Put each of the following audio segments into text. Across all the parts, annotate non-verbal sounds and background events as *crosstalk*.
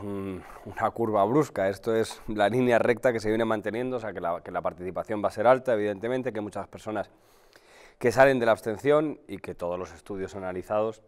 una curva brusca, esto es la línea recta que se viene manteniendo, o sea que la, que la participación va a ser alta, evidentemente, que muchas personas que salen de la abstención y que todos los estudios analizados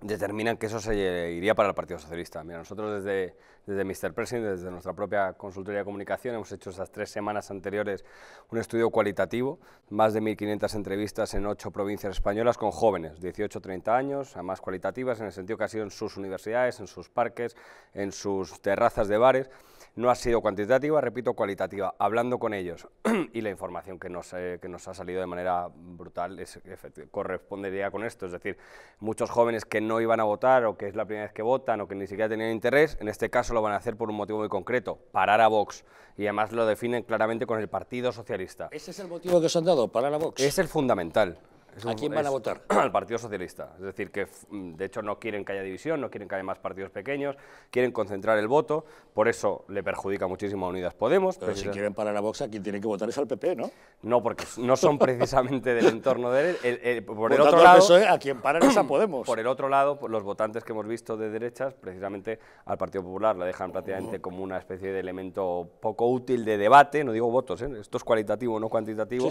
determinan que eso se iría para el Partido Socialista. Mira, nosotros desde, desde Mr. President, desde nuestra propia consultoría de comunicación, hemos hecho estas tres semanas anteriores un estudio cualitativo, más de 1.500 entrevistas en ocho provincias españolas con jóvenes, 18-30 años, además cualitativas, en el sentido que ha sido en sus universidades, en sus parques, en sus terrazas de bares, no ha sido cuantitativa, repito, cualitativa. Hablando con ellos *clears throat* y la información que nos, eh, nos ha salido de manera brutal correspondería con esto. Es decir, muchos jóvenes que no iban a votar o que es la primera vez que votan o que ni siquiera tenían interés, en este caso lo van a hacer por un motivo muy concreto, parar a Vox. Y además lo definen claramente con el Partido Socialista. ¿Ese es el motivo que os han dado, parar a Vox? Es el fundamental. ¿A quién van a votar? *clears throat* Al Partido Socialista. Es decir, que de hecho no quieren que haya división, no quieren que haya más partidos pequeños, quieren concentrar el voto, por eso le perjudica muchísimo a Unidas Podemos. Pero si quieren parar a Vox, a quien tienen que votar es al PP, ¿no? No, porque no son precisamente del entorno de él. por el otro lado, e, a quien paran es a *clears throat* Podemos. Por el otro lado, pues, los votantes que hemos visto de derechas, precisamente al Partido Popular la dejan prácticamente como una especie de elemento poco útil de debate, no digo votos, ¿eh? esto es cualitativo, no cuantitativo,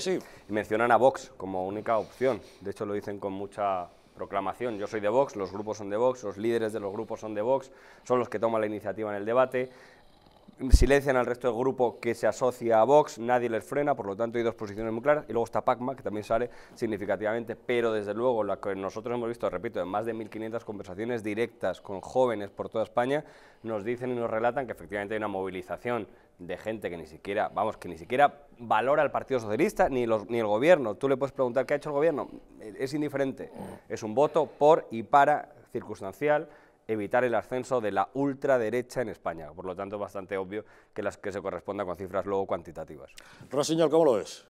y mencionan a Vox como única opción de hecho, lo dicen con mucha proclamación. Yo soy de Vox, los grupos son de Vox, los líderes de los grupos son de Vox, son los que toman la iniciativa en el debate silencian al resto del grupo que se asocia a Vox, nadie les frena, por lo tanto hay dos posiciones muy claras, y luego está PACMA, que también sale significativamente, pero desde luego lo que nosotros hemos visto, repito, en más de 1.500 conversaciones directas con jóvenes por toda España, nos dicen y nos relatan que efectivamente hay una movilización de gente que ni siquiera, vamos, que ni siquiera valora al Partido Socialista ni, ni el gobierno. Tú le puedes preguntar qué ha hecho el gobierno, es indiferente, mm. es un voto por y para circunstancial, evitar el ascenso de la ultraderecha en España. Por lo tanto, es bastante obvio que las que se correspondan con cifras luego cuantitativas. Rosiñol, ¿cómo lo ves?